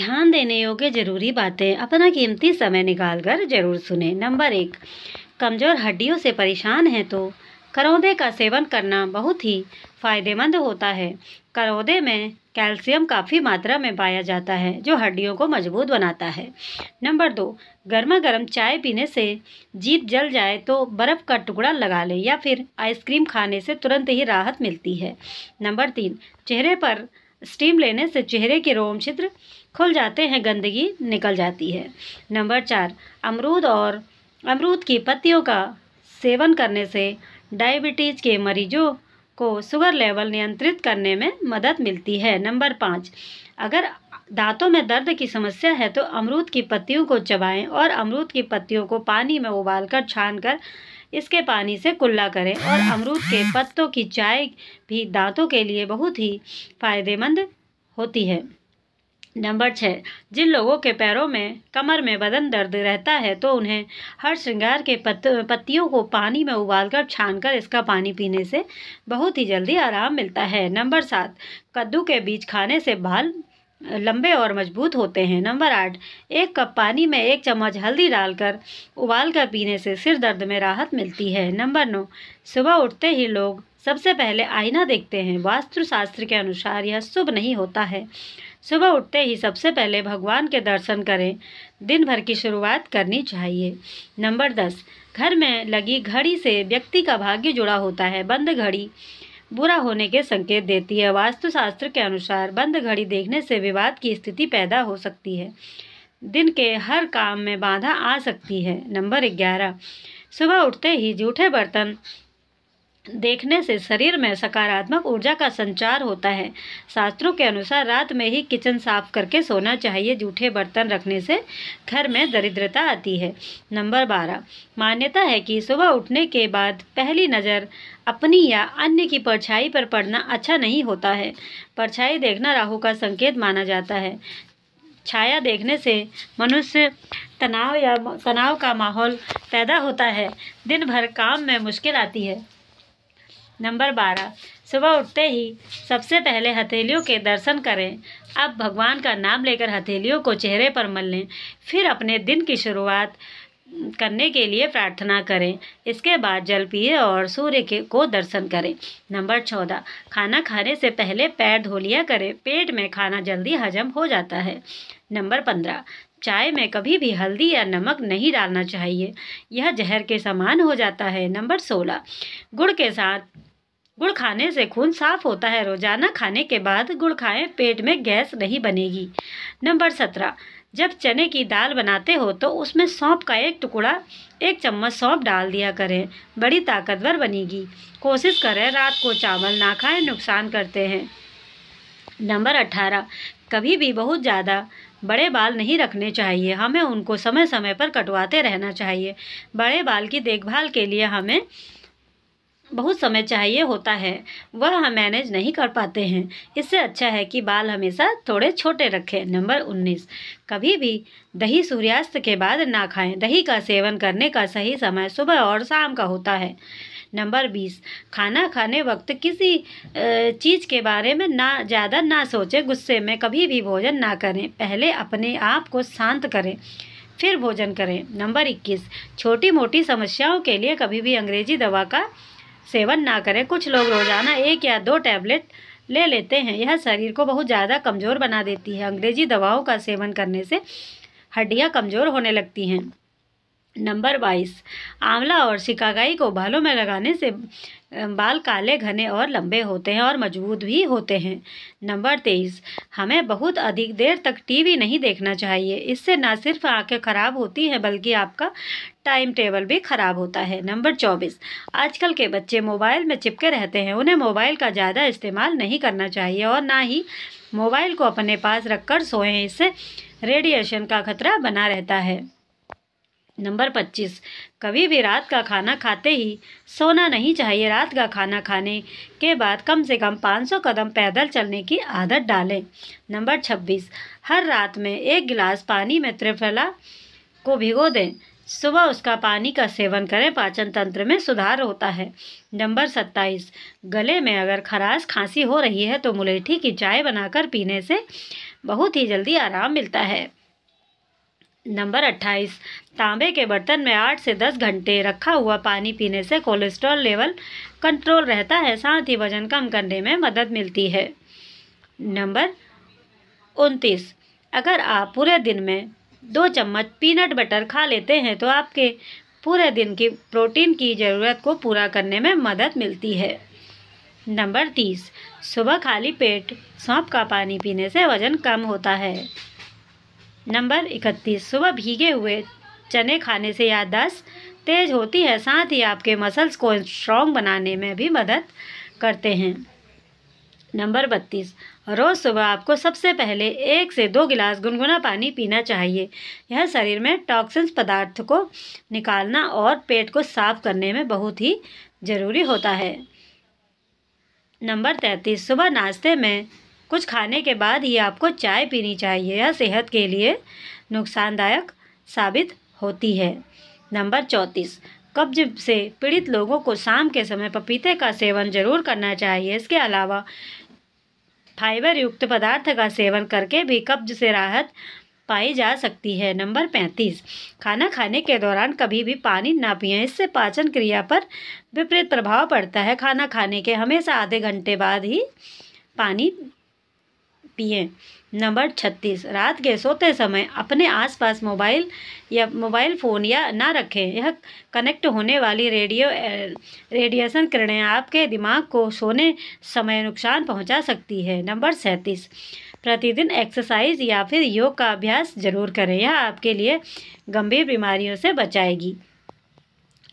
ध्यान देने योग्य जरूरी बातें अपना कीमती समय निकालकर जरूर सुने नंबर एक कमज़ोर हड्डियों से परेशान हैं तो करौदे का सेवन करना बहुत ही फायदेमंद होता है करौदे में कैल्शियम काफ़ी मात्रा में पाया जाता है जो हड्डियों को मजबूत बनाता है नंबर दो गर्मा गर्म चाय पीने से जीप जल जाए तो बर्फ़ का टुकड़ा लगा लें या फिर आइसक्रीम खाने से तुरंत ही राहत मिलती है नंबर तीन चेहरे पर स्टीम लेने से चेहरे के रोम छिद्र खुल जाते हैं गंदगी निकल जाती है नंबर चार अमरूद और अमरूद की पत्तियों का सेवन करने से डायबिटीज़ के मरीजों को शुगर लेवल नियंत्रित करने में मदद मिलती है नंबर पाँच अगर दांतों में दर्द की समस्या है तो अमरूद की पत्तियों को चबाएं और अमरूद की पत्तियों को पानी में उबालकर छानकर इसके पानी से कुल्ला करें और अमरूद के पत्तों की चाय भी दांतों के लिए बहुत ही फायदेमंद होती है नंबर छः जिन लोगों के पैरों में कमर में बदन दर्द रहता है तो उन्हें हर श्रृंगार के पत, पत्तियों को पानी में उबालकर छानकर इसका पानी पीने से बहुत ही जल्दी आराम मिलता है नंबर सात कद्दू के बीज खाने से बाल लंबे और मजबूत होते हैं नंबर आठ एक कप पानी में एक चम्मच हल्दी डालकर उबाल कर पीने से सिर दर्द में राहत मिलती है नंबर नौ सुबह उठते ही लोग सबसे पहले आईना देखते हैं वास्तुशास्त्र के अनुसार यह शुभ नहीं होता है सुबह उठते ही सबसे पहले भगवान के दर्शन करें दिन भर की शुरुआत करनी चाहिए नंबर दस घर में लगी घड़ी से व्यक्ति का भाग्य जुड़ा होता है बंद घड़ी बुरा होने के संकेत देती है वास्तुशास्त्र के अनुसार बंद घड़ी देखने से विवाद की स्थिति पैदा हो सकती है दिन के हर काम में बाधा आ सकती है नंबर ग्यारह सुबह उठते ही जूठे बर्तन देखने से शरीर में सकारात्मक ऊर्जा का संचार होता है शास्त्रों के अनुसार रात में ही किचन साफ करके सोना चाहिए जूठे बर्तन रखने से घर में दरिद्रता आती है नंबर बारह मान्यता है कि सुबह उठने के बाद पहली नज़र अपनी या अन्य की परछाई पर पड़ना अच्छा नहीं होता है परछाई देखना राहु का संकेत माना जाता है छाया देखने से मनुष्य तनाव या तनाव का माहौल पैदा होता है दिन भर काम में मुश्किल आती है नंबर बारह सुबह उठते ही सबसे पहले हथेलियों के दर्शन करें अब भगवान का नाम लेकर हथेलियों को चेहरे पर मल लें फिर अपने दिन की शुरुआत करने के लिए प्रार्थना करें इसके बाद जल पिए और सूर्य के को दर्शन करें नंबर चौदह खाना खाने से पहले पैर धो लिया करें पेट में खाना जल्दी हजम हो जाता है नंबर पंद्रह चाय में कभी भी हल्दी या नमक नहीं डालना चाहिए यह जहर के समान हो जाता है नंबर सोलह गुड़ के साथ गुड़ खाने से खून साफ होता है रोजाना खाने के बाद गुड़ खाएं पेट में गैस नहीं बनेगी नंबर सत्रह जब चने की दाल बनाते हो तो उसमें सौंप का एक टुकड़ा एक चम्मच सौंप डाल दिया करें बड़ी ताकतवर बनेगी कोशिश करें रात को चावल ना खाएं नुकसान करते हैं नंबर अट्ठारह कभी भी बहुत ज़्यादा बड़े बाल नहीं रखने चाहिए हमें उनको समय समय पर कटवाते रहना चाहिए बड़े बाल की देखभाल के लिए हमें बहुत समय चाहिए होता है वह हम मैनेज नहीं कर पाते हैं इससे अच्छा है कि बाल हमेशा थोड़े छोटे रखें नंबर उन्नीस कभी भी दही सूर्यास्त के बाद ना खाएं दही का सेवन करने का सही समय सुबह और शाम का होता है नंबर बीस खाना खाने वक्त किसी चीज़ के बारे में ना ज़्यादा ना सोचें गुस्से में कभी भी भोजन ना करें पहले अपने आप को शांत करें फिर भोजन करें नंबर इक्कीस छोटी मोटी समस्याओं के लिए कभी भी अंग्रेजी दवा का सेवन ना करें कुछ लोग रोज़ाना एक या दो टैबलेट ले लेते हैं यह शरीर को बहुत ज़्यादा कमज़ोर बना देती है अंग्रेजी दवाओं का सेवन करने से हड्डियाँ कमज़ोर होने लगती हैं नंबर बाईस आंवला और शिकागाई को बालों में लगाने से बाल काले घने और लंबे होते हैं और मजबूत भी होते हैं नंबर तेईस हमें बहुत अधिक देर तक टीवी नहीं देखना चाहिए इससे ना सिर्फ आंखें खराब होती हैं बल्कि आपका टाइम टेबल भी ख़राब होता है नंबर चौबीस आजकल के बच्चे मोबाइल में चिपके रहते हैं उन्हें मोबाइल का ज़्यादा इस्तेमाल नहीं करना चाहिए और ना ही मोबाइल को अपने पास कर सोएं इससे रेडिएशन का खतरा बना रहता है नंबर पच्चीस कभी भी रात का खाना खाते ही सोना नहीं चाहिए रात का खाना खाने के बाद कम से कम पाँच सौ कदम पैदल चलने की आदत डालें नंबर छब्बीस हर रात में एक गिलास पानी में त्रिफला को भिगो दें सुबह उसका पानी का सेवन करें पाचन तंत्र में सुधार होता है नंबर सत्ताईस गले में अगर खराश खांसी हो रही है तो मुलेठी की चाय बनाकर पीने से बहुत ही जल्दी आराम मिलता है नंबर अट्ठाईस तांबे के बर्तन में आठ से दस घंटे रखा हुआ पानी पीने से कोलेस्ट्रॉल लेवल कंट्रोल रहता है साथ ही वजन कम करने में मदद मिलती है नंबर उनतीस अगर आप पूरे दिन में दो चम्मच पीनट बटर खा लेते हैं तो आपके पूरे दिन की प्रोटीन की ज़रूरत को पूरा करने में मदद मिलती है नंबर तीस सुबह खाली पेट सौंप का पानी पीने से वज़न कम होता है नंबर इकतीस सुबह भीगे हुए चने खाने से याददाश्त तेज होती है साथ ही आपके मसल्स को स्ट्रॉन्ग बनाने में भी मदद करते हैं नंबर बत्तीस रोज़ सुबह आपको सबसे पहले एक से दो गिलास गुनगुना पानी पीना चाहिए यह शरीर में टॉक्सिन्स पदार्थ को निकालना और पेट को साफ करने में बहुत ही ज़रूरी होता है नंबर तैंतीस सुबह नाश्ते में कुछ खाने के बाद ही आपको चाय पीनी चाहिए यह सेहत के लिए नुकसानदायक साबित होती है नंबर चौंतीस कब्ज से पीड़ित लोगों को शाम के समय पपीते का सेवन जरूर करना चाहिए इसके अलावा फाइबर युक्त पदार्थ का सेवन करके भी कब्ज से राहत पाई जा सकती है नंबर पैंतीस खाना खाने के दौरान कभी भी पानी ना पिए इससे पाचन क्रिया पर विपरीत प्रभाव पड़ता है खाना खाने के हमेशा आधे घंटे बाद ही पानी पिएं नंबर छत्तीस रात के सोते समय अपने आसपास मोबाइल या मोबाइल फ़ोन या ना रखें यह कनेक्ट होने वाली रेडियो रेडिएशन किरणें आपके दिमाग को सोने समय नुकसान पहुंचा सकती है नंबर सैंतीस प्रतिदिन एक्सरसाइज या फिर योग का अभ्यास ज़रूर करें यह आपके लिए गंभीर बीमारियों से बचाएगी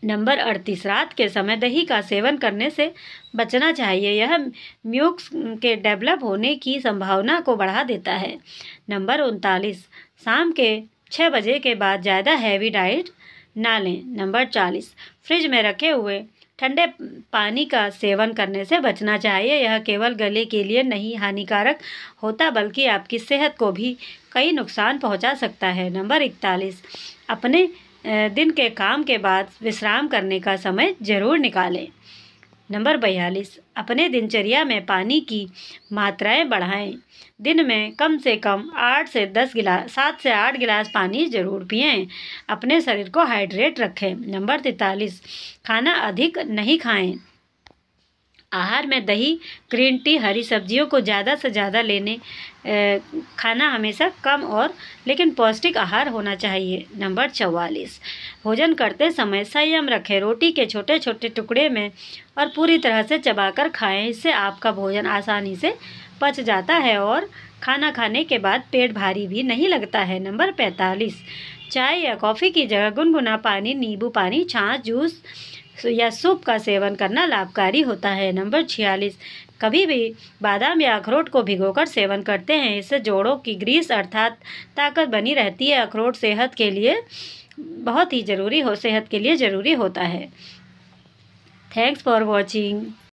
नंबर अड़तीस रात के समय दही का सेवन करने से बचना चाहिए यह म्यूक्स के डेवलप होने की संभावना को बढ़ा देता है नंबर उनतालीस शाम के छः बजे के बाद ज़्यादा हैवी डाइट ना लें नंबर चालीस फ्रिज में रखे हुए ठंडे पानी का सेवन करने से बचना चाहिए यह केवल गले के लिए नहीं हानिकारक होता बल्कि आपकी सेहत को भी कई नुकसान पहुंचा सकता है नंबर इकतालीस अपने दिन के काम के बाद विश्राम करने का समय ज़रूर निकालें नंबर बयालीस अपने दिनचर्या में पानी की मात्राएं बढ़ाएं दिन में कम से कम आठ से दस गिलास सात से आठ गिलास पानी ज़रूर पिएं अपने शरीर को हाइड्रेट रखें नंबर तैतालीस खाना अधिक नहीं खाएं आहार में दही ग्रीन टी हरी सब्जियों को ज़्यादा से ज़्यादा लेने खाना हमेशा कम और लेकिन पौष्टिक आहार होना चाहिए नंबर चवालीस भोजन करते समय संयम रखें रोटी के छोटे छोटे टुकड़े में और पूरी तरह से चबाकर खाएं इससे आपका भोजन आसानी से पच जाता है और खाना खाने के बाद पेट भारी भी नहीं लगता है नंबर पैंतालीस चाय या कॉफ़ी की जगह गुनगुना पानी नींबू पानी छाछ जूस या सूप का सेवन करना लाभकारी होता है नंबर छियालीस कभी भी बादाम या अखरोट को भिगोकर सेवन करते हैं इससे जोड़ों की ग्रीस अर्थात ताकत बनी रहती है अखरोट सेहत के लिए बहुत ही ज़रूरी हो सेहत के लिए ज़रूरी होता है थैंक्स फॉर वॉचिंग